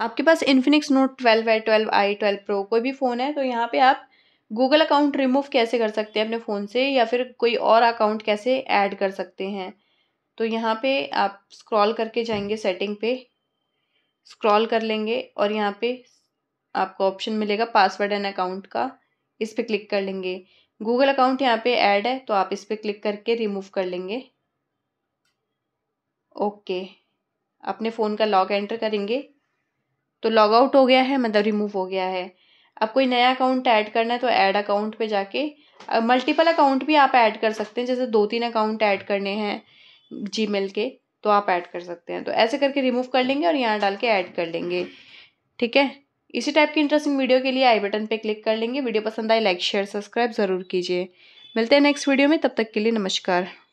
आपके पास Infinix Note twelve है ट्वेल्व आई ट्वेल्व प्रो कोई भी फ़ोन है तो यहाँ पे आप गूगल अकाउंट रिमूव कैसे कर सकते हैं अपने फ़ोन से या फिर कोई और अकाउंट कैसे ऐड कर सकते हैं तो यहाँ पे आप स्क्रॉल करके जाएंगे सेटिंग पे स्क्रॉल कर लेंगे और यहाँ पे आपको ऑप्शन मिलेगा पासवर्ड एंड अकाउंट का इस पर क्लिक कर लेंगे गूगल अकाउंट यहाँ पे ऐड है तो आप इस पर क्लिक करके रिमूव कर लेंगे ओके अपने फ़ोन का लॉग एंटर करेंगे तो लॉग आउट हो गया है मतलब रिमूव हो गया है अब कोई नया अकाउंट ऐड करना है तो ऐड अकाउंट पे जाके मल्टीपल अकाउंट भी आप ऐड कर सकते हैं जैसे दो तीन अकाउंट ऐड करने हैं जीमेल के तो आप ऐड कर सकते हैं तो ऐसे करके रिमूव कर लेंगे और यहाँ डाल के ऐड कर लेंगे ठीक है इसी टाइप की इंटरेस्टिंग वीडियो के लिए आई बटन पे क्लिक कर लेंगे वीडियो पसंद आए लाइक शेयर सब्सक्राइब ज़रूर कीजिए मिलते हैं नेक्स्ट वीडियो में तब तक के लिए नमस्कार